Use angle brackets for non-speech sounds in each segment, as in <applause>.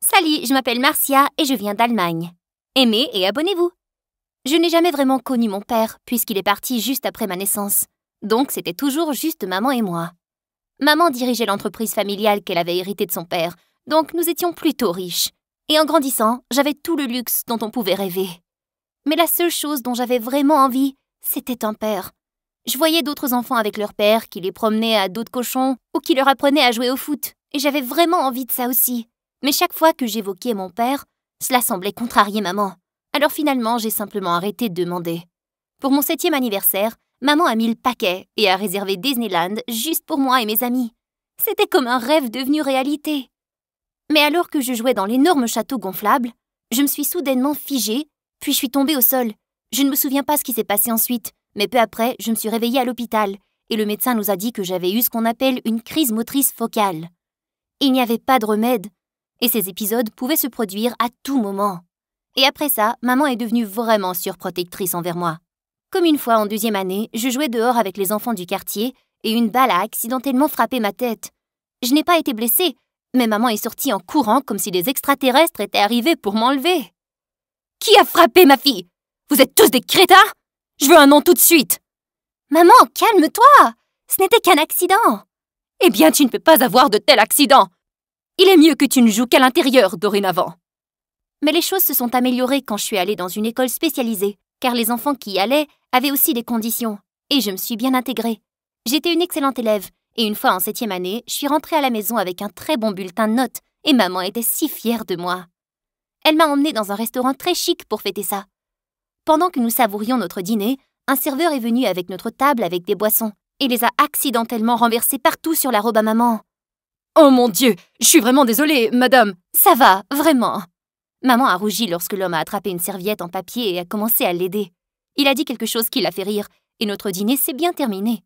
Salut, je m'appelle Marcia et je viens d'Allemagne. Aimez et abonnez-vous. Je n'ai jamais vraiment connu mon père, puisqu'il est parti juste après ma naissance. Donc c'était toujours juste maman et moi. Maman dirigeait l'entreprise familiale qu'elle avait héritée de son père, donc nous étions plutôt riches. Et en grandissant, j'avais tout le luxe dont on pouvait rêver. Mais la seule chose dont j'avais vraiment envie, c'était un père. Je voyais d'autres enfants avec leur père qui les promenaient à dos de cochon ou qui leur apprenaient à jouer au foot, et j'avais vraiment envie de ça aussi. Mais chaque fois que j'évoquais mon père, cela semblait contrarier maman. Alors finalement, j'ai simplement arrêté de demander. Pour mon septième anniversaire, maman a mis le paquet et a réservé Disneyland juste pour moi et mes amis. C'était comme un rêve devenu réalité. Mais alors que je jouais dans l'énorme château gonflable, je me suis soudainement figée, puis je suis tombée au sol. Je ne me souviens pas ce qui s'est passé ensuite, mais peu après, je me suis réveillée à l'hôpital, et le médecin nous a dit que j'avais eu ce qu'on appelle une crise motrice focale. Il n'y avait pas de remède, et ces épisodes pouvaient se produire à tout moment. Et après ça, maman est devenue vraiment surprotectrice envers moi. Comme une fois en deuxième année, je jouais dehors avec les enfants du quartier et une balle a accidentellement frappé ma tête. Je n'ai pas été blessée, mais maman est sortie en courant comme si des extraterrestres étaient arrivés pour m'enlever. Qui a frappé ma fille Vous êtes tous des crétins Je veux un nom tout de suite Maman, calme-toi Ce n'était qu'un accident Eh bien, tu ne peux pas avoir de tels accidents. Il est mieux que tu ne joues qu'à l'intérieur dorénavant. Mais les choses se sont améliorées quand je suis allée dans une école spécialisée, car les enfants qui y allaient avaient aussi des conditions, et je me suis bien intégrée. J'étais une excellente élève, et une fois en septième année, je suis rentrée à la maison avec un très bon bulletin de notes, et maman était si fière de moi. Elle m'a emmenée dans un restaurant très chic pour fêter ça. Pendant que nous savourions notre dîner, un serveur est venu avec notre table avec des boissons, et les a accidentellement renversées partout sur la robe à maman. Oh mon Dieu Je suis vraiment désolée, madame Ça va, vraiment Maman a rougi lorsque l'homme a attrapé une serviette en papier et a commencé à l'aider. Il a dit quelque chose qui l'a fait rire, et notre dîner s'est bien terminé.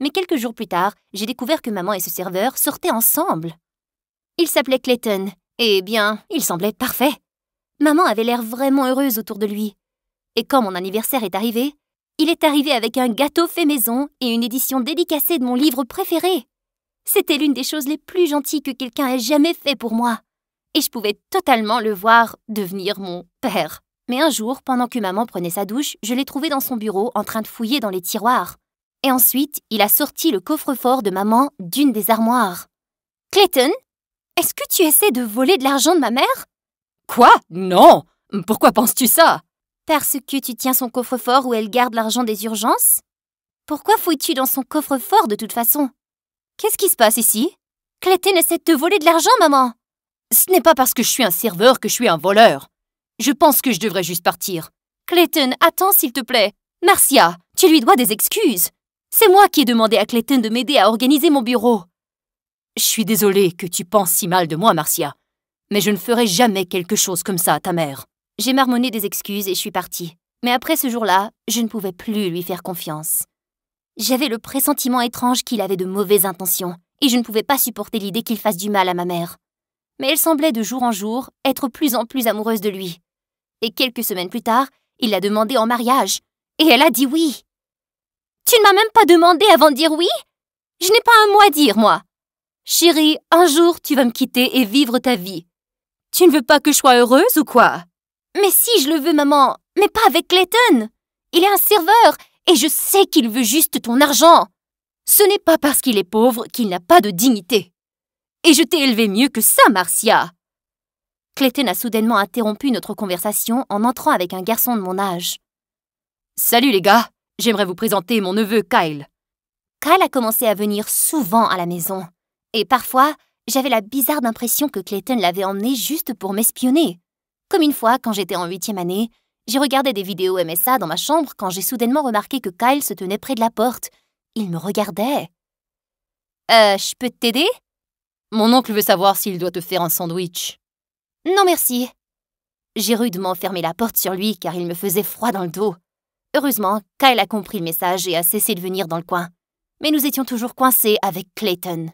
Mais quelques jours plus tard, j'ai découvert que maman et ce serveur sortaient ensemble. Il s'appelait Clayton, et eh bien, il semblait parfait. Maman avait l'air vraiment heureuse autour de lui. Et quand mon anniversaire est arrivé, il est arrivé avec un gâteau fait maison et une édition dédicacée de mon livre préféré. C'était l'une des choses les plus gentilles que quelqu'un ait jamais fait pour moi. Et je pouvais totalement le voir devenir mon père. Mais un jour, pendant que maman prenait sa douche, je l'ai trouvé dans son bureau en train de fouiller dans les tiroirs. Et ensuite, il a sorti le coffre-fort de maman d'une des armoires. Clayton, est-ce que tu essaies de voler de l'argent de ma mère Quoi Non Pourquoi penses-tu ça Parce que tu tiens son coffre-fort où elle garde l'argent des urgences Pourquoi fouilles-tu dans son coffre-fort de toute façon Qu'est-ce qui se passe ici Clayton essaie de te voler de l'argent, maman Ce n'est pas parce que je suis un serveur que je suis un voleur. Je pense que je devrais juste partir. Clayton, attends s'il te plaît. Marcia, tu lui dois des excuses. C'est moi qui ai demandé à Clayton de m'aider à organiser mon bureau. Je suis désolée que tu penses si mal de moi, Marcia, mais je ne ferai jamais quelque chose comme ça à ta mère. J'ai marmonné des excuses et je suis partie. Mais après ce jour-là, je ne pouvais plus lui faire confiance. J'avais le pressentiment étrange qu'il avait de mauvaises intentions, et je ne pouvais pas supporter l'idée qu'il fasse du mal à ma mère. Mais elle semblait de jour en jour être plus en plus amoureuse de lui. Et quelques semaines plus tard, il l'a demandé en mariage, et elle a dit oui. Tu ne m'as même pas demandé avant de dire oui Je n'ai pas un mot à dire, moi. Chérie, un jour tu vas me quitter et vivre ta vie. Tu ne veux pas que je sois heureuse ou quoi Mais si je le veux, maman, mais pas avec Clayton. Il est un serveur et je sais qu'il veut juste ton argent. Ce n'est pas parce qu'il est pauvre qu'il n'a pas de dignité. Et je t'ai élevé mieux que ça, Marcia. Clayton a soudainement interrompu notre conversation en entrant avec un garçon de mon âge. Salut les gars, j'aimerais vous présenter mon neveu Kyle. Kyle a commencé à venir souvent à la maison. Et parfois, j'avais la bizarre impression que Clayton l'avait emmené juste pour m'espionner. Comme une fois, quand j'étais en huitième année, j'ai regardé des vidéos MSA dans ma chambre quand j'ai soudainement remarqué que Kyle se tenait près de la porte. Il me regardait. Euh, je peux t'aider Mon oncle veut savoir s'il doit te faire un sandwich. Non merci. J'ai rudement fermé la porte sur lui car il me faisait froid dans le dos. Heureusement, Kyle a compris le message et a cessé de venir dans le coin. Mais nous étions toujours coincés avec Clayton.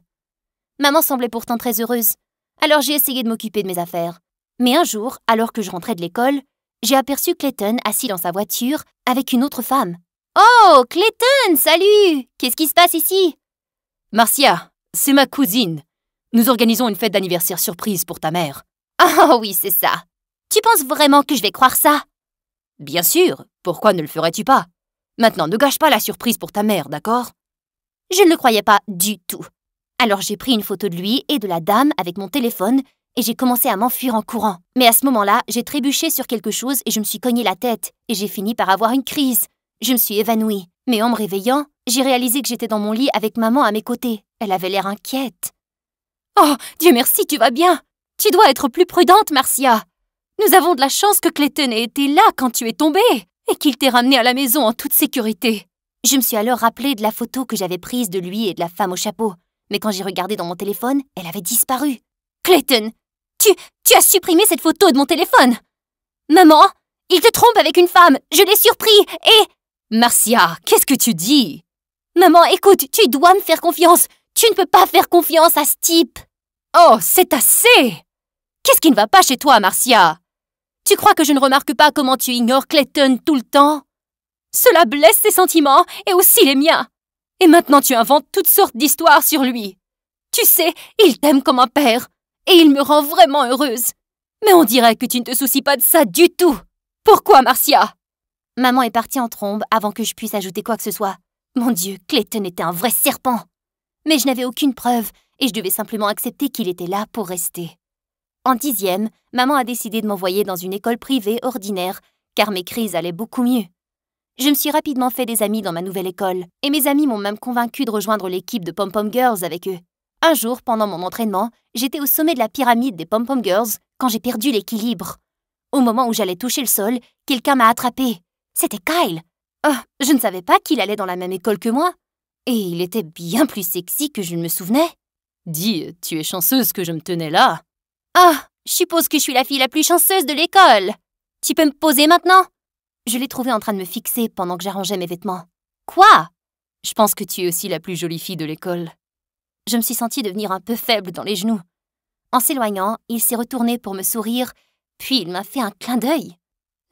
Maman semblait pourtant très heureuse. Alors j'ai essayé de m'occuper de mes affaires. Mais un jour, alors que je rentrais de l'école, j'ai aperçu Clayton assis dans sa voiture avec une autre femme. Oh, Clayton, salut Qu'est-ce qui se passe ici Marcia, c'est ma cousine. Nous organisons une fête d'anniversaire surprise pour ta mère. <laughs> Oh oui, c'est ça. Tu penses vraiment que je vais croire ça Bien sûr, pourquoi ne le ferais-tu pas Maintenant, ne gâche pas la surprise pour ta mère, d'accord Je ne le croyais pas du tout. Alors j'ai pris une photo de lui et de la dame avec mon téléphone et j'ai commencé à m'enfuir en courant. Mais à ce moment-là, j'ai trébuché sur quelque chose et je me suis cogné la tête, et j'ai fini par avoir une crise. Je me suis évanouie. Mais en me réveillant, j'ai réalisé que j'étais dans mon lit avec maman à mes côtés. Elle avait l'air inquiète. Oh, Dieu merci, tu vas bien Tu dois être plus prudente, Marcia Nous avons de la chance que Clayton ait été là quand tu es tombée et qu'il t'ait ramenée à la maison en toute sécurité. Je me suis alors rappelée de la photo que j'avais prise de lui et de la femme au chapeau. Mais quand j'ai regardé dans mon téléphone, elle avait disparu. Clayton, tu, tu as supprimé cette photo de mon téléphone Maman, il te trompe avec une femme, je l'ai surpris et... Marcia, qu'est-ce que tu dis Maman, écoute, tu dois me faire confiance. Tu ne peux pas faire confiance à ce type. Oh, c'est assez Qu'est-ce qui ne va pas chez toi, Marcia Tu crois que je ne remarque pas comment tu ignores Clayton tout le temps Cela blesse ses sentiments et aussi les miens. Et maintenant tu inventes toutes sortes d'histoires sur lui. Tu sais, il t'aime comme un père et il me rend vraiment heureuse. Mais on dirait que tu ne te soucies pas de ça du tout. Pourquoi, Marcia Maman est partie en trombe avant que je puisse ajouter quoi que ce soit. Mon Dieu, Clayton était un vrai serpent. Mais je n'avais aucune preuve et je devais simplement accepter qu'il était là pour rester. En dixième, maman a décidé de m'envoyer dans une école privée ordinaire, car mes crises allaient beaucoup mieux. Je me suis rapidement fait des amis dans ma nouvelle école, et mes amis m'ont même convaincu de rejoindre l'équipe de Pom Pom Girls avec eux. Un jour, pendant mon entraînement, j'étais au sommet de la pyramide des pom-pom girls quand j'ai perdu l'équilibre. Au moment où j'allais toucher le sol, quelqu'un m'a attrapée. C'était Kyle. Oh, je ne savais pas qu'il allait dans la même école que moi. Et il était bien plus sexy que je ne me souvenais. Dis, tu es chanceuse que je me tenais là. Ah, je suppose que je suis la fille la plus chanceuse de l'école. Tu peux me poser maintenant Je l'ai trouvé en train de me fixer pendant que j'arrangeais mes vêtements. Quoi Je pense que tu es aussi la plus jolie fille de l'école je me suis sentie devenir un peu faible dans les genoux. En s'éloignant, il s'est retourné pour me sourire, puis il m'a fait un clin d'œil.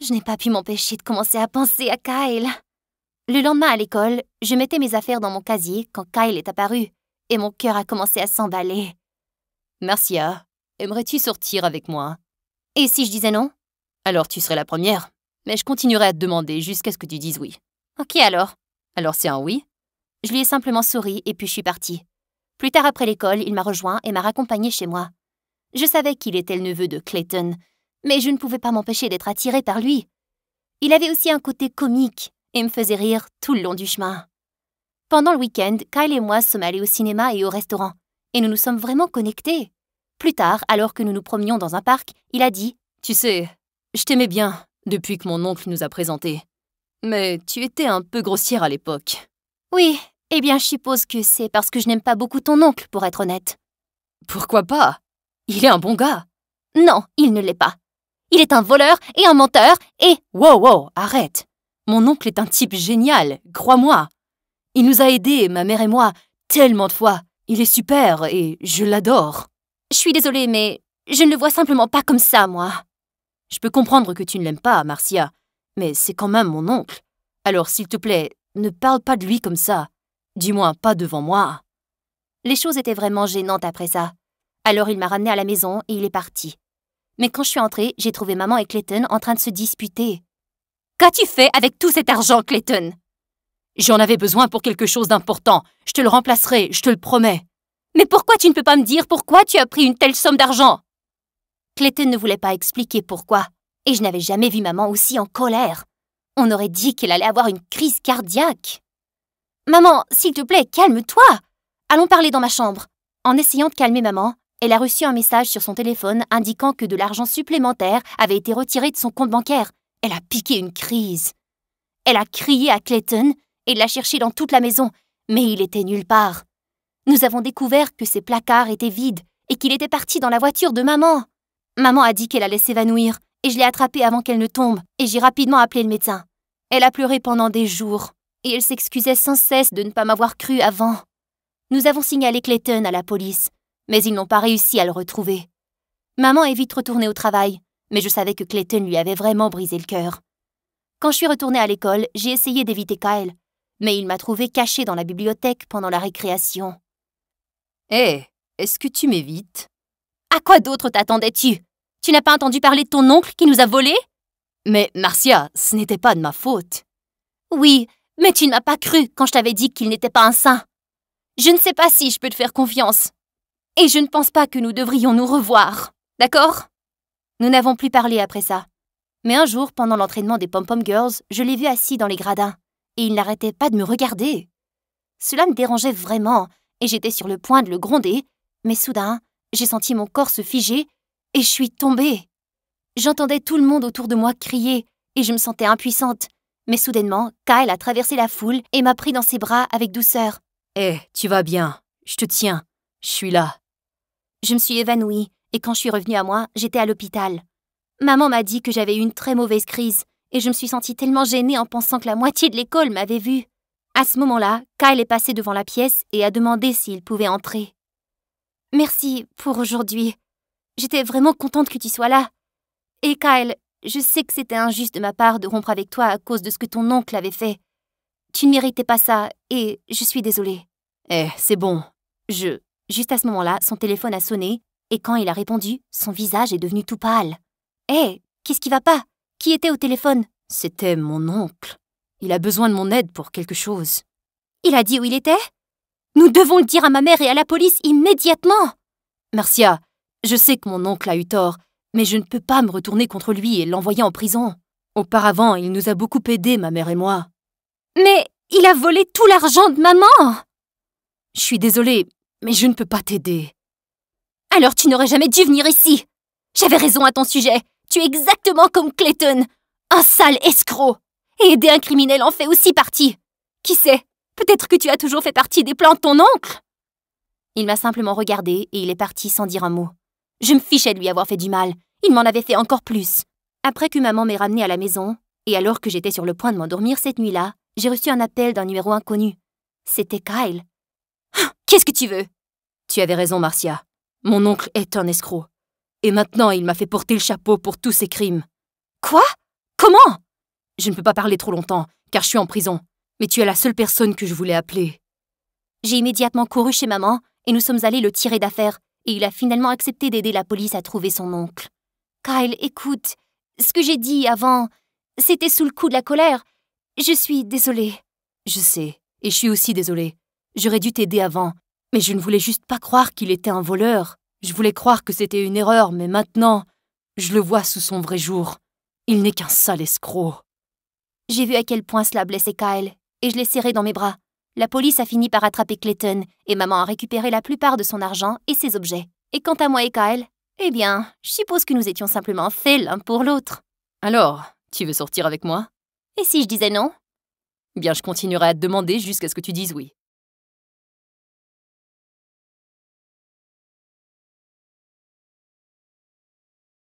Je n'ai pas pu m'empêcher de commencer à penser à Kyle. Le lendemain à l'école, je mettais mes affaires dans mon casier quand Kyle est apparu, et mon cœur a commencé à s'emballer. Marcia, aimerais-tu sortir avec moi Et si je disais non Alors tu serais la première, mais je continuerai à te demander jusqu'à ce que tu dises oui. Ok alors. Alors c'est un oui Je lui ai simplement souri et puis je suis partie. Plus tard après l'école, il m'a rejoint et m'a raccompagné chez moi. Je savais qu'il était le neveu de Clayton, mais je ne pouvais pas m'empêcher d'être attirée par lui. Il avait aussi un côté comique et me faisait rire tout le long du chemin. Pendant le week-end, Kyle et moi sommes allés au cinéma et au restaurant, et nous nous sommes vraiment connectés. Plus tard, alors que nous nous promenions dans un parc, il a dit « Tu sais, je t'aimais bien depuis que mon oncle nous a présentés. Mais tu étais un peu grossière à l'époque. » Oui, eh bien, je suppose que c'est parce que je n'aime pas beaucoup ton oncle, pour être honnête. Pourquoi pas Il est un bon gars. Non, il ne l'est pas. Il est un voleur et un menteur et... Wow, wow, arrête. Mon oncle est un type génial, crois-moi. Il nous a aidés, ma mère et moi, tellement de fois. Il est super et je l'adore. Je suis désolée, mais je ne le vois simplement pas comme ça, moi. Je peux comprendre que tu ne l'aimes pas, Marcia, mais c'est quand même mon oncle. Alors, s'il te plaît, ne parle pas de lui comme ça. Du moins, pas devant moi. Les choses étaient vraiment gênantes après ça. Alors il m'a ramené à la maison et il est parti. Mais quand je suis entrée, j'ai trouvé maman et Clayton en train de se disputer. Qu'as-tu fait avec tout cet argent, Clayton J'en avais besoin pour quelque chose d'important. Je te le remplacerai, je te le promets. Mais pourquoi tu ne peux pas me dire pourquoi tu as pris une telle somme d'argent Clayton ne voulait pas expliquer pourquoi, et je n'avais jamais vu maman aussi en colère. On aurait dit qu'elle allait avoir une crise cardiaque. Maman, s'il te plaît, calme-toi Allons parler dans ma chambre. En essayant de calmer maman, elle a reçu un message sur son téléphone indiquant que de l'argent supplémentaire avait été retiré de son compte bancaire. Elle a piqué une crise. Elle a crié à Clayton et l'a cherché dans toute la maison, mais il était nulle part. Nous avons découvert que ses placards étaient vides et qu'il était parti dans la voiture de maman. Maman a dit qu'elle allait s'évanouir, et je l'ai attrapée avant qu'elle ne tombe, et j'ai rapidement appelé le médecin. Elle a pleuré pendant des jours et elle s'excusait sans cesse de ne pas m'avoir cru avant. Nous avons signalé Clayton à la police, mais ils n'ont pas réussi à le retrouver. Maman est vite retournée au travail, mais je savais que Clayton lui avait vraiment brisé le cœur. Quand je suis retournée à l'école, j'ai essayé d'éviter Kyle, mais il m'a trouvé cachée dans la bibliothèque pendant la récréation. Eh, est-ce que tu m'évites À quoi d'autre t'attendais-tu Tu, n'as pas entendu parler de ton oncle qui nous a volés Mais Marcia, ce n'était pas de ma faute. Oui, mais tu n'as pas cru quand je t'avais dit qu'il n'était pas un saint. Je ne sais pas si je peux te faire confiance. Et je ne pense pas que nous devrions nous revoir. D'accord Nous n'avons plus parlé après ça. Mais un jour, pendant l'entraînement des Pom-Pom Girls, je l'ai vu assis dans les gradins. Et il n'arrêtait pas de me regarder. Cela me dérangeait vraiment, et j'étais sur le point de le gronder. Mais soudain, j'ai senti mon corps se figer, et je suis tombée. J'entendais tout le monde autour de moi crier, et je me sentais impuissante. Mais soudainement, Kyle a traversé la foule et m'a pris dans ses bras avec douceur. Eh, tu vas bien, je te tiens, je suis là. Je me suis évanouie, et quand je suis revenue à moi, j'étais à l'hôpital. Maman m'a dit que j'avais eu une très mauvaise crise, et je me suis sentie tellement gênée en pensant que la moitié de l'école m'avait vue. À ce moment-là, Kyle est passé devant la pièce et a demandé s'il pouvait entrer. Merci pour aujourd'hui. J'étais vraiment contente que tu sois là. Et Kyle, je sais que c'était injuste de ma part de rompre avec toi à cause de ce que ton oncle avait fait. Tu ne méritais pas ça, et je suis désolée. Eh, c'est bon. Je. Juste à ce moment-là, son téléphone a sonné, et quand il a répondu, son visage est devenu tout pâle. Eh, qu'est-ce qui va pas Qui était au téléphone C'était mon oncle. Il a besoin de mon aide pour quelque chose. Il a dit où il était Nous devons le dire à ma mère et à la police immédiatement Marcia, je sais que mon oncle a eu tort, mais je ne peux pas me retourner contre lui et l'envoyer en prison. Auparavant, il nous a beaucoup aidés, ma mère et moi. Mais il a volé tout l'argent de maman Je suis désolée, mais je ne peux pas t'aider. Alors tu n'aurais jamais dû venir ici J'avais raison à ton sujet. Tu es exactement comme Clayton. Un sale escroc. Et aider un criminel en fait aussi partie. Qui sait Peut-être que tu as toujours fait partie des plans de ton oncle. Il m'a simplement regardé et il est parti sans dire un mot. Je me fichais de lui avoir fait du mal. Il m'en avait fait encore plus. Après que maman m'ait ramenée à la maison, et alors que j'étais sur le point de m'endormir cette nuit-là, j'ai reçu un appel d'un numéro inconnu. C'était Kyle. Oh, qu'est-ce que tu veux Tu avais raison, Marcia. Mon oncle est un escroc. Et maintenant, il m'a fait porter le chapeau pour tous ses crimes. Quoi Comment Je ne peux pas parler trop longtemps, car je suis en prison. Mais tu es la seule personne que je voulais appeler. J'ai immédiatement couru chez maman, et nous sommes allés le tirer d'affaire, et il a finalement accepté d'aider la police à trouver son oncle. Kyle, écoute, ce que j'ai dit avant, c'était sous le coup de la colère. Je suis désolée. Je sais, et je suis aussi désolée. J'aurais dû t'aider avant, mais je ne voulais juste pas croire qu'il était un voleur. Je voulais croire que c'était une erreur, mais maintenant, je le vois sous son vrai jour. Il n'est qu'un sale escroc. J'ai vu à quel point cela blessait Kyle, et je l'ai serré dans mes bras. La police a fini par attraper Clayton et maman a récupéré la plupart de son argent et ses objets. Et quant à moi et Kyle, eh bien, je suppose que nous étions simplement faits l'un pour l'autre. Alors, tu veux sortir avec moi Et si je disais non Bien, je continuerai à te demander jusqu'à ce que tu dises oui.